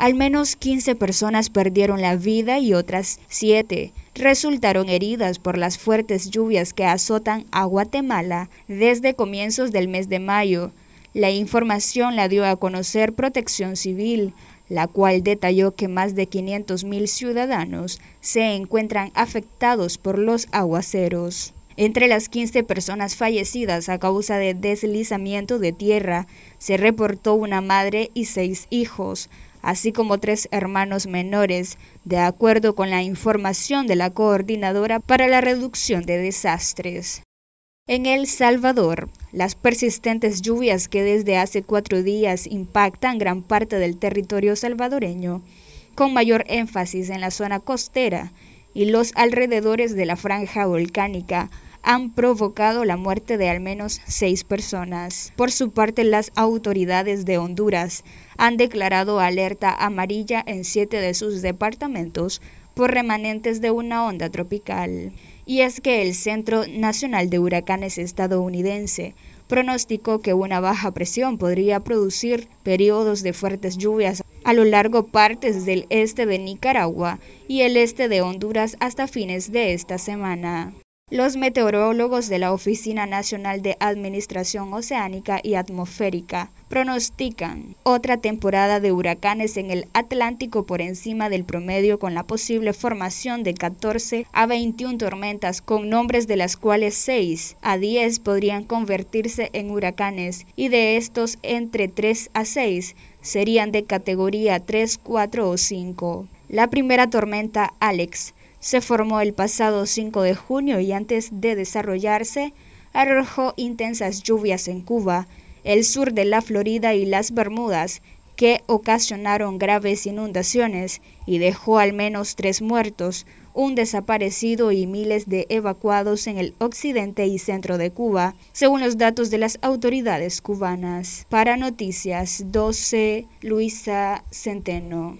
Al menos 15 personas perdieron la vida y otras 7 resultaron heridas por las fuertes lluvias que azotan a Guatemala desde comienzos del mes de mayo. La información la dio a conocer Protección Civil, la cual detalló que más de 500.000 ciudadanos se encuentran afectados por los aguaceros. Entre las 15 personas fallecidas a causa de deslizamiento de tierra, se reportó una madre y seis hijos, así como tres hermanos menores, de acuerdo con la información de la Coordinadora para la Reducción de Desastres. En El Salvador, las persistentes lluvias que desde hace cuatro días impactan gran parte del territorio salvadoreño, con mayor énfasis en la zona costera y los alrededores de la franja volcánica, han provocado la muerte de al menos seis personas. Por su parte, las autoridades de Honduras han declarado alerta amarilla en siete de sus departamentos por remanentes de una onda tropical. Y es que el Centro Nacional de Huracanes estadounidense pronosticó que una baja presión podría producir periodos de fuertes lluvias a lo largo partes del este de Nicaragua y el este de Honduras hasta fines de esta semana. Los meteorólogos de la Oficina Nacional de Administración Oceánica y Atmosférica pronostican otra temporada de huracanes en el Atlántico por encima del promedio con la posible formación de 14 a 21 tormentas con nombres de las cuales 6 a 10 podrían convertirse en huracanes y de estos entre 3 a 6 serían de categoría 3, 4 o 5. La primera tormenta, Alex, se formó el pasado 5 de junio y antes de desarrollarse, arrojó intensas lluvias en Cuba, el sur de la Florida y las Bermudas, que ocasionaron graves inundaciones y dejó al menos tres muertos, un desaparecido y miles de evacuados en el occidente y centro de Cuba, según los datos de las autoridades cubanas. Para Noticias 12, Luisa Centeno.